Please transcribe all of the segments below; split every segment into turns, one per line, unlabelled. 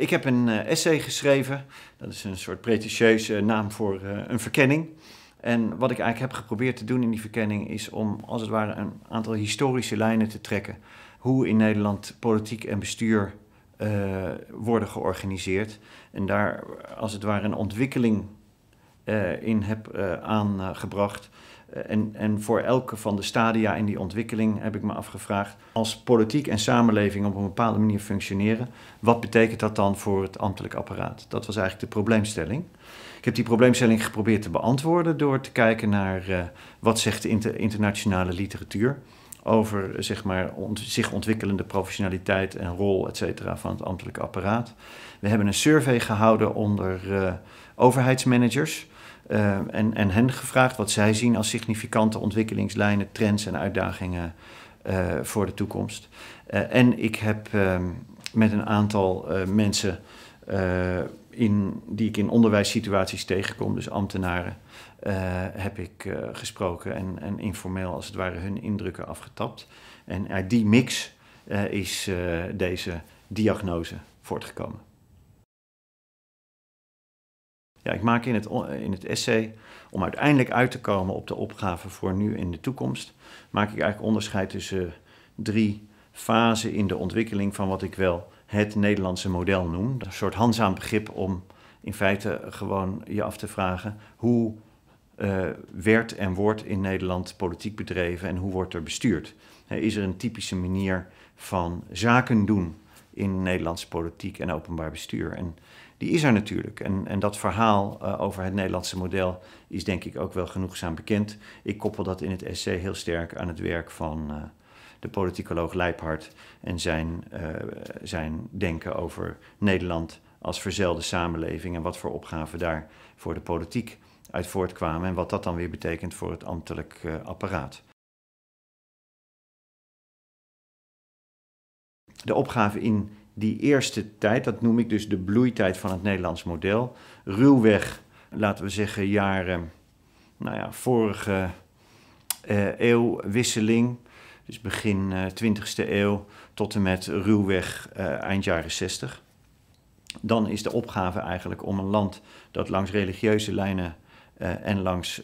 Ik heb een eh, essay geschreven. Dat is een soort pretentieuze eh, naam voor eh, een verkenning. En wat ik eigenlijk heb geprobeerd te doen in die verkenning is om als het ware een aantal historische lijnen te trekken. Hoe in Nederland politiek en bestuur worden georganiseerd. En daar als het ware een ontwikkeling in heb uh, aangebracht. Eh, en, en voor elke van de stadia in die ontwikkeling heb ik me afgevraagd, als politiek en samenleving op een bepaalde manier functioneren, wat betekent dat dan voor het ambtelijk apparaat? Dat was eigenlijk de probleemstelling. Ik heb die probleemstelling geprobeerd te beantwoorden door te kijken naar eh, wat zegt de internationale literatuur over eh, zeg maar, zich ontwikkelende professionaliteit en rol et cetera, van het ambtelijk apparaat. We hebben een survey gehouden onder overheidsmanagers. Ehm, en, en hen gevraagd wat zij zien als significante ontwikkelingslijnen, trends en uitdagingen eh, voor de toekomst. Eh, en ik heb ehm, met een aantal eh, mensen in, die ik in onderwijssituaties tegenkom, dus ambtenaren, heb ik gesproken en, en informeel als het ware hun indrukken afgetapt. En uit die mix is deze diagnose voortgekomen. Ja, ik maak in het, in het essay, om uiteindelijk uit te komen op de opgave voor nu en de toekomst, maak ik eigenlijk onderscheid tussen drie fasen in de ontwikkeling van wat ik wel het Nederlandse model noem. Een soort handzaam begrip om in feite gewoon je af te vragen hoe eh, werd en wordt in Nederland politiek bedreven en hoe wordt er bestuurd? Is er een typische manier van zaken doen in Nederlandse politiek en openbaar bestuur? En die is er natuurlijk. En, en dat verhaal eh, over het Nederlandse model is denk ik ook wel genoegzaam bekend. Ik koppel dat in het essay heel sterk aan het werk van eh, de politicoloog Leiphard en zijn, eh, zijn denken over Nederland als verzelde samenleving en wat voor opgaven daar voor de politiek uit voortkwamen en wat dat dan weer betekent voor het ambtelijk apparaat. De opgave in die eerste tijd, dat noem ik dus de bloeitijd van het Nederlands model, ruwweg, laten we zeggen, jaren, nou ja, vorige eh, eeuwwisseling, dus begin 20e eh, eeuw, tot en met ruwweg eh, eind jaren 60. Dan is de opgave eigenlijk om een land dat langs religieuze lijnen eh, en langs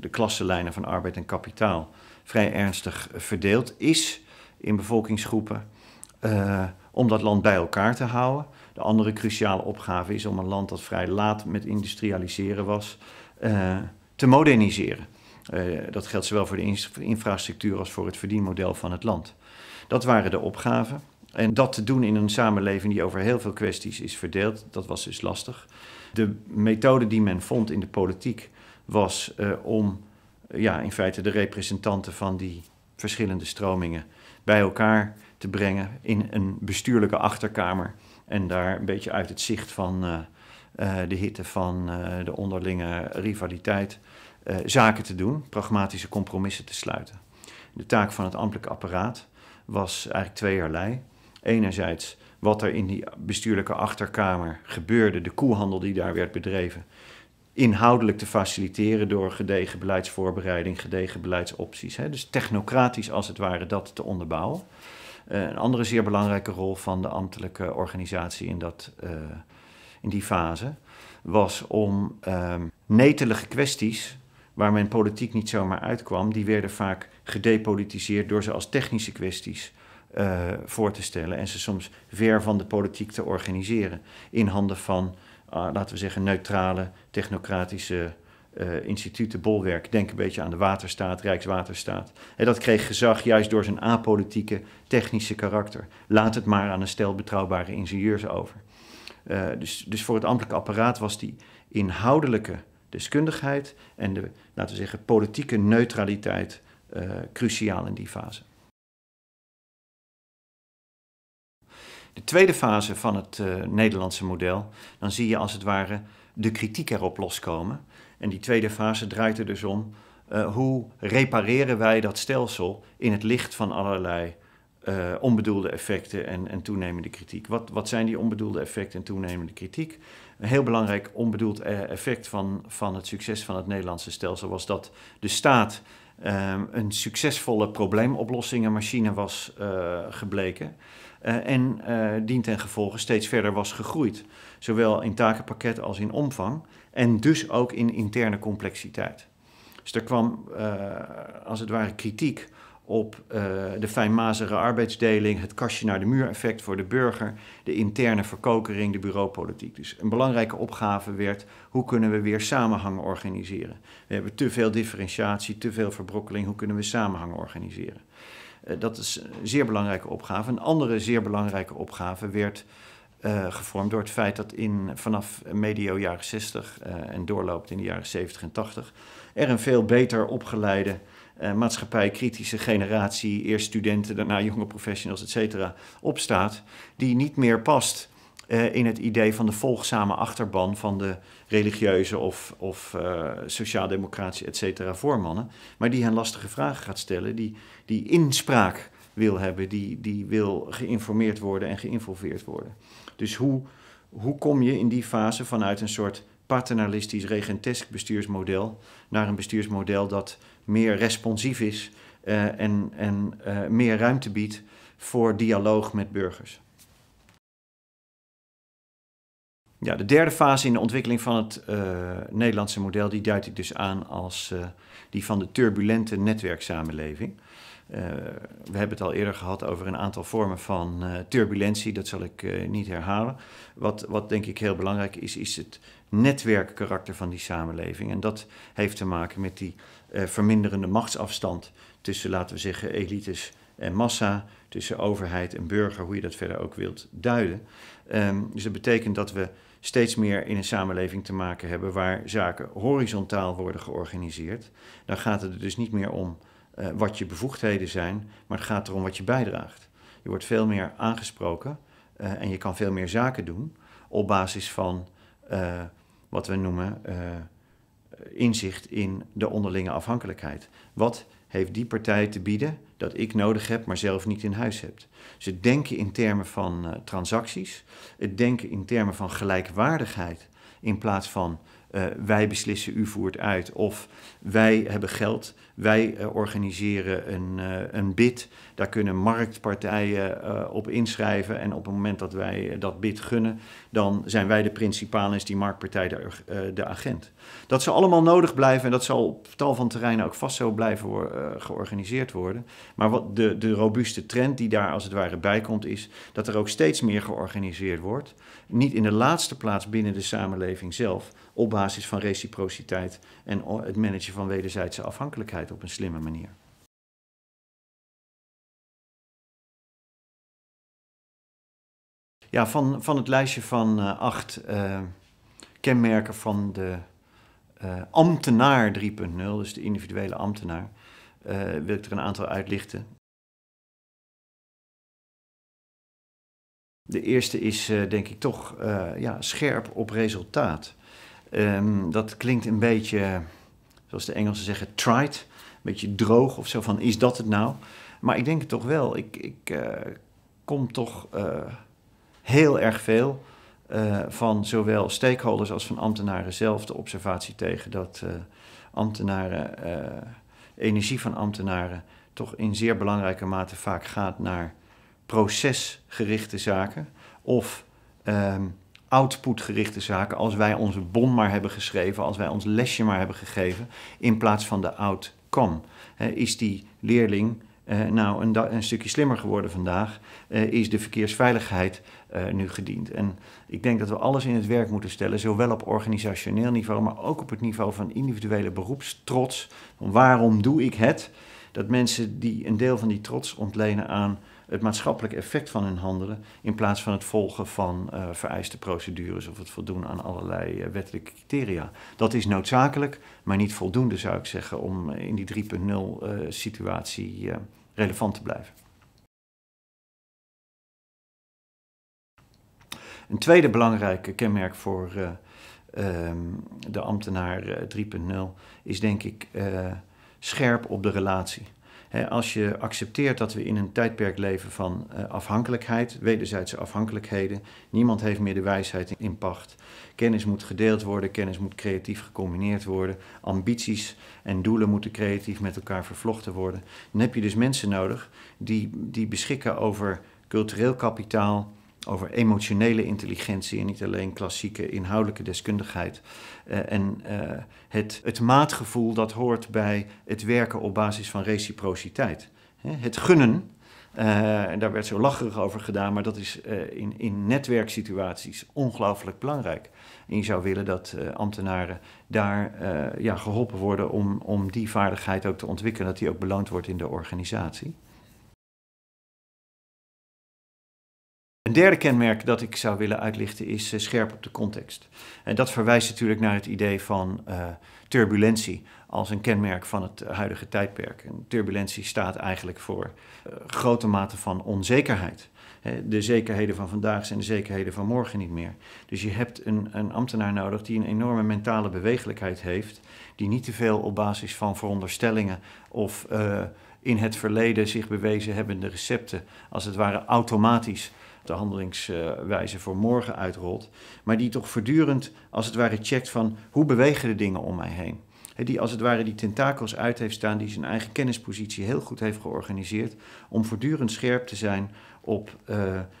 de klassenlijnen van arbeid en kapitaal vrij ernstig verdeeld is in bevolkingsgroepen om dat land bij elkaar te houden. De andere cruciale opgave is om een land dat vrij laat met industrialiseren was, eh, te moderniseren. Eh, dat geldt zowel voor de infrastructuur als voor het verdienmodel van het land. Dat waren de opgaven. En dat te doen in een samenleving die over heel veel kwesties is verdeeld, dat was dus lastig. De methode die men vond in de politiek was eh, om ja, in feite de representanten van die verschillende stromingen bij elkaar te brengen in een bestuurlijke achterkamer. En daar een beetje uit het zicht van eh, eh, de hitte van eh, de onderlinge rivaliteit zaken te doen, pragmatische compromissen te sluiten. De taak van het ambtelijke apparaat was eigenlijk tweeërlei. Enerzijds wat er in die bestuurlijke achterkamer gebeurde, de koehandel die daar werd bedreven, inhoudelijk te faciliteren door gedegen beleidsvoorbereiding, gedegen beleidsopties. Hè? Dus technocratisch als het ware dat te onderbouwen. Eh, een andere zeer belangrijke rol van de ambtelijke organisatie in, dat, eh, in die fase was om um, netelige kwesties waar men politiek niet zomaar uitkwam, die werden vaak gedepolitiseerd door ze als technische kwesties eh, voor te stellen en ze soms ver van de politiek te organiseren in handen van eh, laten we zeggen, neutrale, technocratische uh, instituten, bolwerk. Denk een beetje aan de waterstaat, Rijkswaterstaat. En dat kreeg gezag juist door zijn apolitieke, technische karakter. Laat het maar aan een stel betrouwbare ingenieurs over. Eh, dus, dus voor het ambtelijk apparaat was die inhoudelijke deskundigheid en de, laten we zeggen, politieke neutraliteit cruciaal in die fase. de tweede fase van het eh, Nederlandse model, dan zie je als het ware de kritiek erop loskomen. En die tweede fase draait er dus om eh, hoe repareren wij dat stelsel in het licht van allerlei eh, onbedoelde effecten en, en, toenemende kritiek. Wat, wat zijn die onbedoelde effecten en toenemende kritiek? Een heel belangrijk onbedoeld effect van, van het succes van het Nederlandse stelsel was dat de staat ehm, een succesvolle probleemoplossingenmachine was gebleken. Eh, en eh, dient ten gevolge steeds verder was gegroeid. Zowel in takenpakket als in omvang en dus ook in interne complexiteit. Dus er kwam eh, als het ware kritiek op de fijnmazige arbeidsdeling, het kastje naar de muur effect voor de burger, de interne verkokering, de bureaupolitiek. Dus een belangrijke opgave werd hoe kunnen we weer samenhang organiseren. We hebben te veel differentiatie, te veel verbrokkeling, hoe kunnen we samenhang organiseren. Eh, dat is een zeer belangrijke opgave. Een andere zeer belangrijke opgave werd eh, gevormd door het feit dat in, vanaf medio jaren 60 eh, en doorloopt in de jaren 70 en 80 er een veel beter opgeleide uh, maatschappij-kritische generatie, eerst studenten, daarna jonge professionals, et cetera, opstaat, die niet meer past eh, in het idee van de volgzame achterban van de religieuze of, of uh, et cetera, voormannen. Maar die hen lastige vragen gaat stellen, die, die inspraak wil hebben, die, die wil geïnformeerd worden en geïnvolveerd worden. Dus hoe, hoe kom je in die fase vanuit een soort paternalistisch, regentesk bestuursmodel naar een bestuursmodel dat meer responsief is eh, en, en meer ruimte biedt voor dialoog met burgers? Ja, de derde fase in de ontwikkeling van het eh, Nederlandse model, die duid ik dus aan als eh, die van de turbulente netwerksamenleving. Eh, we hebben het al eerder gehad over een aantal vormen van turbulentie, dat zal ik niet herhalen. Wat, wat denk ik heel belangrijk is, is het netwerkkarakter van die samenleving. En dat heeft te maken met die verminderende machtsafstand tussen, laten we zeggen, elites en massa, tussen overheid en burger, hoe je dat verder ook wilt duiden. Ehm, dus dat betekent dat we steeds meer in een samenleving te maken hebben waar zaken horizontaal worden georganiseerd, dan gaat het er dus niet meer om eh, wat je bevoegdheden zijn, maar het gaat erom wat je bijdraagt. Je wordt veel meer aangesproken eh, en je kan veel meer zaken doen op basis van eh, wat we noemen inzicht in de onderlinge afhankelijkheid. Wat heeft die partij te bieden dat ik nodig heb, maar zelf niet in huis hebt. Dus Ze denken in termen van eh, transacties, het denken in termen van gelijkwaardigheid, in plaats van eh, wij beslissen, u voert uit, of wij hebben geld, wij eh, organiseren een, eh, een bid. Daar kunnen marktpartijen eh, op inschrijven. En op het moment dat wij dat bid gunnen, dan zijn wij de principalis, is die marktpartij de, de, agent. Dat zal allemaal nodig blijven en dat zal op tal van terreinen ook vast zo blijven georganiseerd worden. Maar wat de, de robuuste trend die daar als het ware bij komt, is dat er ook steeds meer georganiseerd wordt. Niet in de laatste plaats binnen de samenleving zelf, op basis van reciprociteit en het managen van wederzijdse afhankelijkheid op een slimme manier. Ja, van, van het lijstje van eh, acht eh, kenmerken van de eh, ambtenaar 3.0, dus de individuele ambtenaar, wil ik er een aantal uitlichten. De eerste is denk ik toch ja, scherp op resultaat. Ehm, dat klinkt een beetje, zoals de Engelsen zeggen, tried beetje droog of zo van is dat het nou? Maar ik denk het toch wel. Ik, ik eh, kom toch eh, heel erg veel eh, van zowel stakeholders als van ambtenaren zelf de observatie tegen dat ambtenaren, energie van ambtenaren toch in zeer belangrijke mate vaak gaat naar procesgerichte zaken of ehm, outputgerichte zaken. Als wij onze bon maar hebben geschreven, als wij ons lesje maar hebben gegeven, in plaats van de output is die leerling eh, nou, een, stukje slimmer geworden vandaag eh, is de verkeersveiligheid eh, nu gediend. En ik denk dat we alles in het werk moeten stellen, zowel op organisationeel niveau, maar ook op het niveau van individuele beroepstrots. waarom doe ik het? Dat mensen die een deel van die trots ontlenen aan het maatschappelijk effect van hun handelen in plaats van het volgen van eh, vereiste procedures of het voldoen aan allerlei eh, wettelijke criteria. Dat is noodzakelijk, maar niet voldoende zou ik zeggen om eh, in die 3.0 situatie relevant te blijven. Een tweede belangrijke kenmerk voor ehm, de ambtenaar 3.0 is denk ik scherp op de relatie als je accepteert dat we in een tijdperk leven van eh, afhankelijkheid, wederzijdse afhankelijkheden, niemand heeft meer de wijsheid in pacht. Kennis moet gedeeld worden, kennis moet creatief gecombineerd worden, ambities en doelen moeten creatief met elkaar vervlochten worden. Dan heb je dus mensen nodig die, die beschikken over cultureel kapitaal, over emotionele intelligentie en niet alleen klassieke inhoudelijke deskundigheid. Eh, en eh, het, het maatgevoel dat hoort bij het werken op basis van reciprociteit. het gunnen, eh, en daar werd zo lacherig over gedaan, maar dat is in, in netwerksituaties ongelooflijk belangrijk. En je zou willen dat ambtenaren daar ja, geholpen worden om, om die vaardigheid ook te ontwikkelen, dat die ook beloond wordt in de organisatie. derde kenmerk dat ik zou willen uitlichten is eh, scherp op de context. En dat verwijst natuurlijk naar het idee van eh, turbulentie als een kenmerk van het huidige tijdperk. En turbulentie staat eigenlijk voor eh, grote mate van onzekerheid. De zekerheden van vandaag zijn de zekerheden van morgen niet meer. Dus je hebt een, een, ambtenaar nodig die een enorme mentale bewegelijkheid heeft, die niet te veel op basis van veronderstellingen of in het verleden zich bewezen hebbende recepten, als het ware automatisch de handelingswijze voor morgen uitrolt. Maar die toch voortdurend als het ware checkt van hoe bewegen de dingen om mij heen. Die als het ware die tentakels uit heeft staan, die zijn eigen kennispositie heel goed heeft georganiseerd. Om voortdurend scherp te zijn op eh,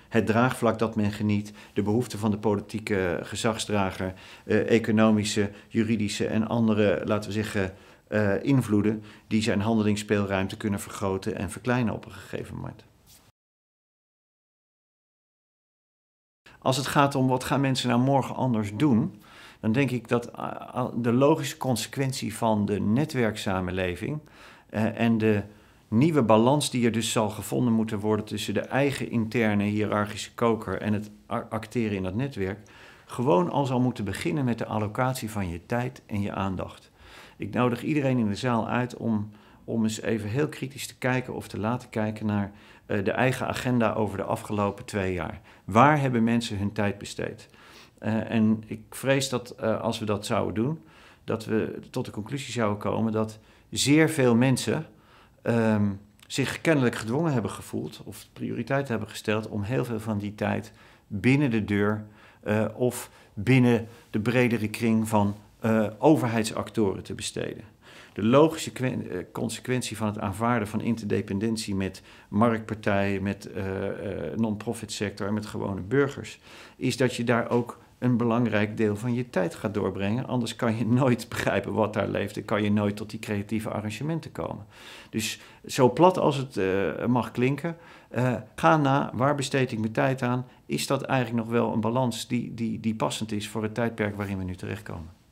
het draagvlak dat men geniet, de behoeften van de politieke gezagsdrager, eh, economische, juridische en andere, laten we zeggen, eh, invloeden die zijn handelingsspeelruimte kunnen vergroten en verkleinen op een gegeven moment. Als het gaat om wat gaan mensen nou morgen anders doen, dan denk ik dat eh, de logische consequentie van de netwerksamenleving uh, en de nieuwe balans die er dus zal gevonden moeten worden tussen de eigen interne hiërarchische koker en het acteren in dat netwerk, gewoon al zal moeten beginnen met de allocatie van je tijd en je aandacht. Ik nodig iedereen in de zaal uit om, om eens even heel kritisch te kijken of te laten kijken naar eh, de eigen agenda over de afgelopen twee jaar. Waar hebben mensen hun tijd besteed? Eh, en ik vrees dat eh, als we dat zouden doen, dat we tot de conclusie zouden komen dat zeer veel mensen ehm, zich kennelijk gedwongen hebben gevoeld of prioriteit hebben gesteld om heel veel van die tijd binnen de deur of binnen de bredere kring van overheidsactoren te besteden de logische eh, consequentie van het aanvaarden van interdependentie met marktpartijen, met eh, eh, non-profit sector en met gewone burgers, is dat je daar ook een belangrijk deel van je tijd gaat doorbrengen. Anders kan je nooit begrijpen wat daar leeft en kan je nooit tot die creatieve arrangementen komen. Dus zo plat als het mag klinken, ga na waar besteed ik mijn tijd aan. Is dat eigenlijk nog wel een balans die, die, die passend is voor het tijdperk waarin we nu terechtkomen?